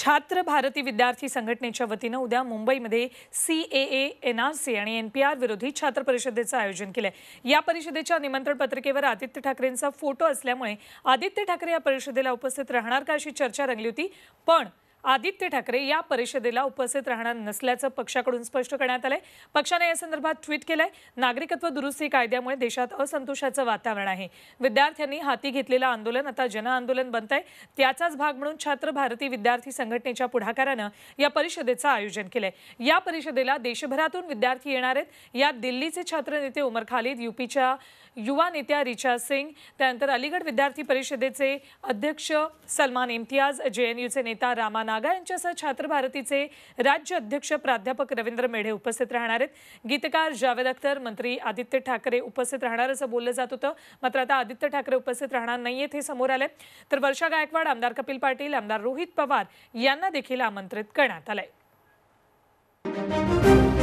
छात्र भारती विद्यार्थी संघटनेच्या वतीनं उद्या मुंबईमध्ये C A N R C आणि एन पी आर विरोधी छात्र परिषदेचं आयोजन केलं आहे या परिषदेच्या निमंत्रण पत्रिकेवर आदित्य ठाकरेंचा फोटो असल्यामुळे आदित्य ठाकरे या परिषदेला उपस्थित राहणार का अशी चर्चा रंगली होती पण आदित्य ठाकरे या परिषदेला उपस्थित राहणार नसल्याचं पक्षाकडून स्पष्ट करण्यात आलंय पक्षाने या संदर्भात ट्विट केलंय नागरिकत्व दुरुस्ती कायद्यामुळे देशात असंतोषाचं वातावरण आहे विद्यार्थ्यांनी हाती घेतलेलं आंदोलन आता जनआंदोलन बनत आहे त्याचाच भाग म्हणून छात्र भारती विद्यार्थी संघटनेच्या पुढाकारानं या परिषदेचं आयोजन केलंय या परिषदेला देशभरातून विद्यार्थी येणार आहेत यात दिल्लीचे छात्र नेते उमर खालिद युपीच्या युवा नेत्या रिचा सिंग त्यानंतर अलीगड विद्यार्थी परिषदेचे अध्यक्ष सलमान इम्तियाज जे एन यूचे नेता रामा नागा यांच्यासह छात्र भारतीचे राज्य अध्यक्ष प्राध्यापक रवींद्र मेढे उपस्थित राहणार आहेत गीतकार जावेद अख्तर मंत्री आदित्य ठाकरे उपस्थित राहणार असं बोललं जात होतं मात्र आता आदित्य ठाकरे उपस्थित राहणार नाहीयेत हे समोर आले तर वर्षा गायकवाड आमदार कपिल पाटील आमदार रोहित पवार यांना देखील आमंत्रित करण्यात आलंय